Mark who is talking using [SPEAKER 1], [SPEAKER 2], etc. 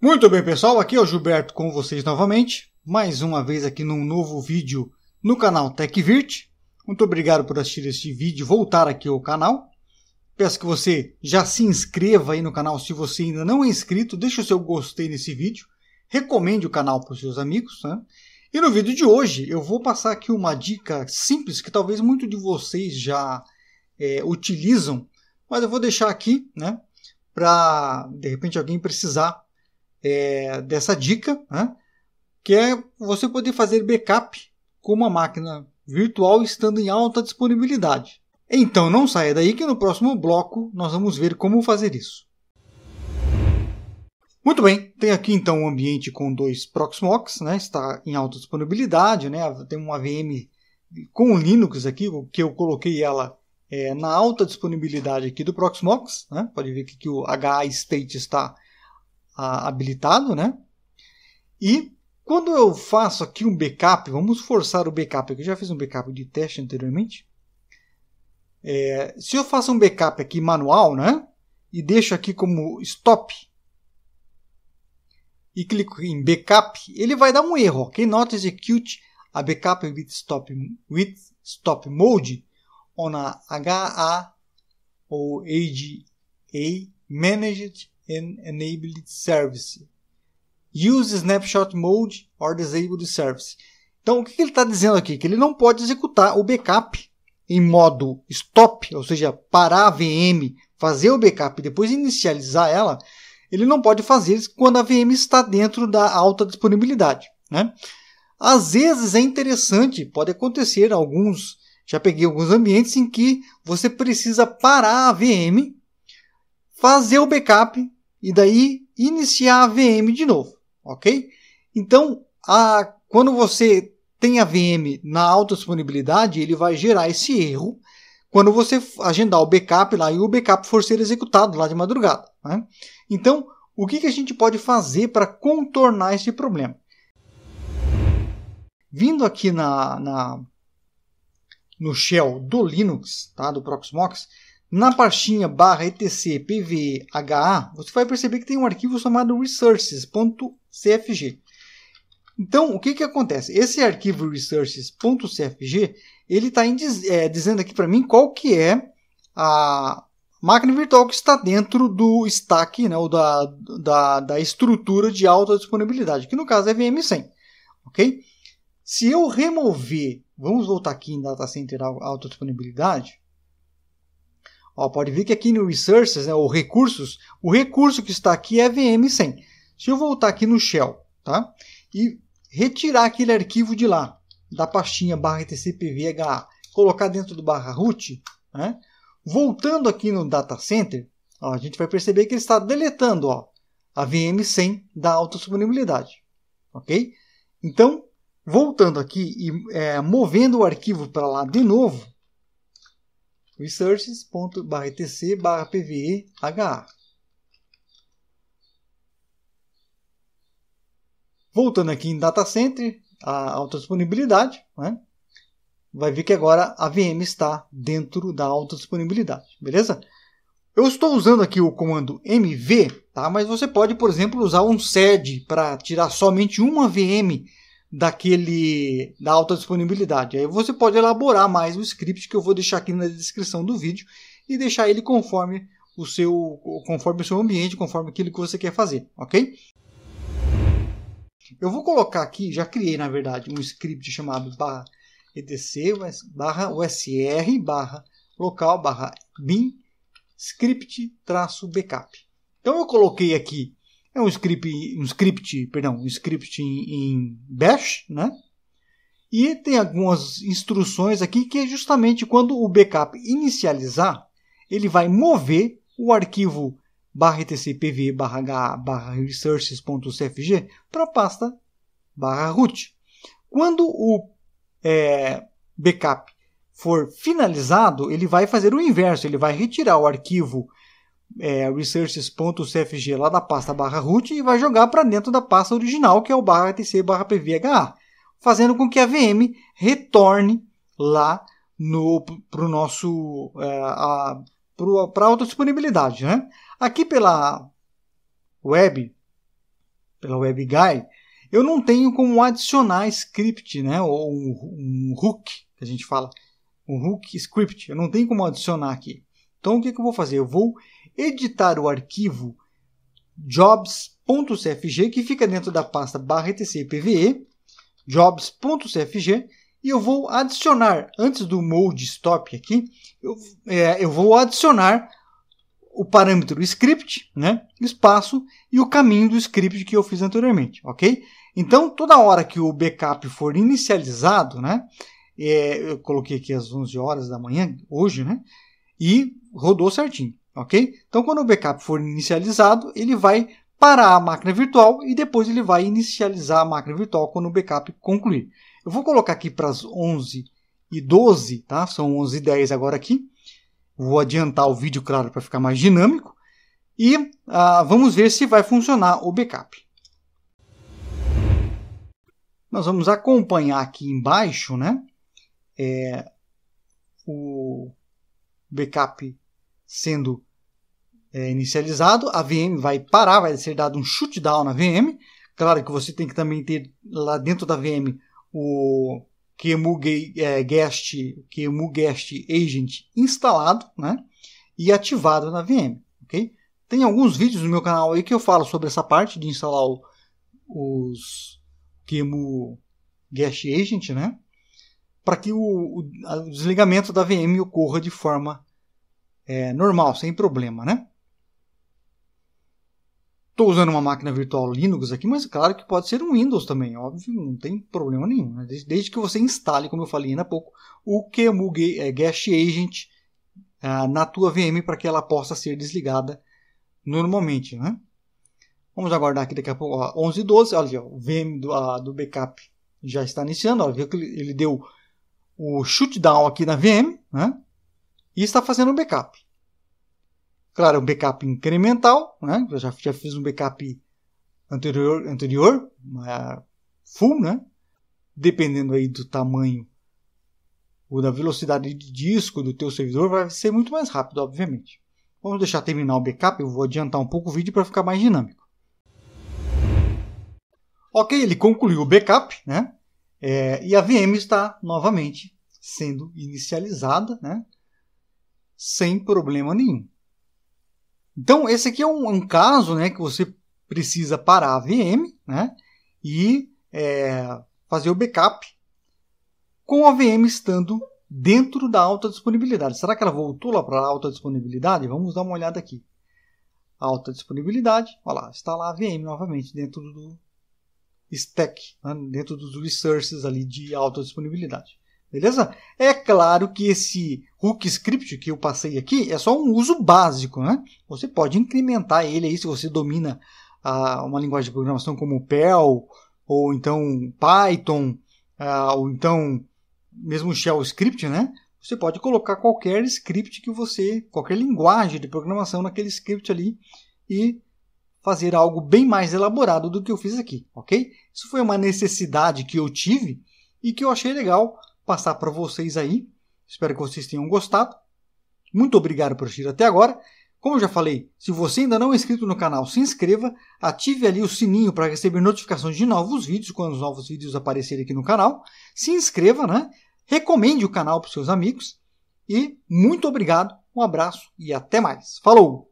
[SPEAKER 1] Muito bem, pessoal, aqui é o Gilberto com vocês novamente, mais uma vez aqui num novo vídeo no canal TechVirt. Muito obrigado por assistir este vídeo, voltar aqui ao canal. Peço que você já se inscreva aí no canal se você ainda não é inscrito, deixe o seu gostei nesse vídeo, recomende o canal para os seus amigos. Né? E no vídeo de hoje eu vou passar aqui uma dica simples que talvez muito de vocês já é, utilizam, mas eu vou deixar aqui, né, para de repente alguém precisar é, dessa dica, né? que é você poder fazer backup com uma máquina virtual estando em alta disponibilidade. Então não saia daí que no próximo bloco nós vamos ver como fazer isso. Muito bem, tem aqui então um ambiente com dois Proxmox, né? está em alta disponibilidade, né? tem uma VM com Linux aqui, que eu coloquei ela é, na alta disponibilidade aqui do Proxmox, né? pode ver que, que o HA state está a, habilitado, né? E quando eu faço aqui um backup, vamos forçar o backup, eu já fiz um backup de teste anteriormente. É, se eu faço um backup aqui manual, né? E deixo aqui como stop e clico em backup, ele vai dar um erro, ok? Not execute a backup with stop, with stop mode on a HA ou AGA managed and enable the service. Use snapshot mode or disable the service. Então, o que ele está dizendo aqui? Que ele não pode executar o backup em modo stop, ou seja, parar a VM, fazer o backup e depois inicializar ela. Ele não pode fazer isso quando a VM está dentro da alta disponibilidade. Né? Às vezes é interessante, pode acontecer alguns, já peguei alguns ambientes em que você precisa parar a VM, fazer o backup e daí iniciar a VM de novo, ok? Então, a, quando você tem a VM na alta disponibilidade, ele vai gerar esse erro quando você agendar o backup lá e o backup for ser executado lá de madrugada. Né? Então, o que, que a gente pode fazer para contornar esse problema? Vindo aqui na, na no shell do Linux, tá, do Proxmox, na pastinha barra etc pvha você vai perceber que tem um arquivo chamado resources.cfg. Então, o que, que acontece? Esse arquivo resources.cfg, ele está é, dizendo aqui para mim qual que é a máquina virtual que está dentro do stack, né, ou da, da, da estrutura de alta disponibilidade, que no caso é VM100. ok? Se eu remover, vamos voltar aqui em Data Center Alta Disponibilidade, Ó, pode ver que aqui no Resources, né, ou Recursos, o recurso que está aqui é VM100. Se eu voltar aqui no Shell tá, e retirar aquele arquivo de lá, da pastinha barra tcpvha, colocar dentro do barra root, né, voltando aqui no data center, ó, a gente vai perceber que ele está deletando ó, a VM100 da autossubliminabilidade. Ok? Então, voltando aqui e é, movendo o arquivo para lá de novo, researchesbtc Voltando aqui em Data Center, a autodisponibilidade, né? vai ver que agora a VM está dentro da autodisponibilidade, beleza? Eu estou usando aqui o comando mv, tá? mas você pode, por exemplo, usar um sed para tirar somente uma VM daquele da alta disponibilidade. Aí você pode elaborar mais o script que eu vou deixar aqui na descrição do vídeo e deixar ele conforme o seu conforme o seu ambiente, conforme aquilo que você quer fazer, OK? Eu vou colocar aqui, já criei na verdade um script chamado barra barra usr barra local barra bin script traço backup. Então eu coloquei aqui é um script, um script, perdão, um script em, em bash, né? E tem algumas instruções aqui que é justamente quando o backup inicializar, ele vai mover o arquivo barra tcpv barra h barra resources.cfg para a pasta barra root. Quando o é, backup for finalizado, ele vai fazer o inverso, ele vai retirar o arquivo é, researches.cfg lá da pasta barra root e vai jogar para dentro da pasta original, que é o barra etc barra pvha, fazendo com que a VM retorne lá no para o nosso é, para autodisponibilidade, né? Aqui pela web, pela web guy, eu não tenho como adicionar script, né? Ou um, um hook que a gente fala, um hook script. Eu não tenho como adicionar aqui. Então o que, que eu vou fazer? Eu vou editar o arquivo jobs.cfg, que fica dentro da pasta barra etcpve, jobs.cfg, e eu vou adicionar, antes do mode stop aqui, eu, é, eu vou adicionar o parâmetro script, né, espaço, e o caminho do script que eu fiz anteriormente, ok? Então, toda hora que o backup for inicializado, né, é, eu coloquei aqui às 11 horas da manhã, hoje, né, e rodou certinho ok? Então, quando o backup for inicializado, ele vai parar a máquina virtual e depois ele vai inicializar a máquina virtual quando o backup concluir. Eu vou colocar aqui para as 11 e 12, tá? São 11 e 10 agora aqui. Vou adiantar o vídeo, claro, para ficar mais dinâmico. E ah, vamos ver se vai funcionar o backup. Nós vamos acompanhar aqui embaixo, né? É, o backup sendo é, inicializado, a VM vai parar, vai ser dado um shutdown na VM. Claro que você tem que também ter lá dentro da VM o QEMU é, Guest, QEMU Guest Agent instalado, né? E ativado na VM, ok? Tem alguns vídeos no meu canal aí que eu falo sobre essa parte de instalar o, os QEMU Guest Agent, né? Para que o, o, o, desligamento da VM ocorra de forma é, normal, sem problema, né? Estou usando uma máquina virtual Linux aqui, mas claro que pode ser um Windows também, óbvio, não tem problema nenhum. Né? Desde que você instale, como eu falei ainda há pouco, o QEMU Guest é, Agent ah, na tua VM para que ela possa ser desligada normalmente. Né? Vamos aguardar aqui daqui a pouco, 11 e 12, olha ali, ó, o VM do, a, do backup já está iniciando, viu que ele, ele deu o shutdown aqui na VM né? e está fazendo o backup. Claro, um backup incremental, né? Eu já, já fiz um backup anterior, anterior é full, né? Dependendo aí do tamanho ou da velocidade de disco do teu servidor, vai ser muito mais rápido, obviamente. Vamos deixar terminar o backup, eu vou adiantar um pouco o vídeo para ficar mais dinâmico. Ok, ele concluiu o backup, né? É, e a VM está novamente sendo inicializada, né? Sem problema nenhum. Então, esse aqui é um, um caso né, que você precisa parar a VM né, e é, fazer o backup com a VM estando dentro da alta disponibilidade. Será que ela voltou lá para a alta disponibilidade? Vamos dar uma olhada aqui. Alta disponibilidade, olha lá, está lá a VM novamente dentro do stack, né, dentro dos resources ali de alta disponibilidade. Beleza? É claro que esse hook script que eu passei aqui é só um uso básico, né? Você pode incrementar ele aí se você domina ah, uma linguagem de programação como Perl, ou então Python, ah, ou então mesmo Shell Script, né? Você pode colocar qualquer script que você, qualquer linguagem de programação naquele script ali e fazer algo bem mais elaborado do que eu fiz aqui, ok? Isso foi uma necessidade que eu tive e que eu achei legal passar para vocês aí. Espero que vocês tenham gostado. Muito obrigado por assistir até agora. Como eu já falei, se você ainda não é inscrito no canal, se inscreva, ative ali o sininho para receber notificações de novos vídeos quando os novos vídeos aparecerem aqui no canal. Se inscreva, né? Recomende o canal para seus amigos e muito obrigado, um abraço e até mais. Falou!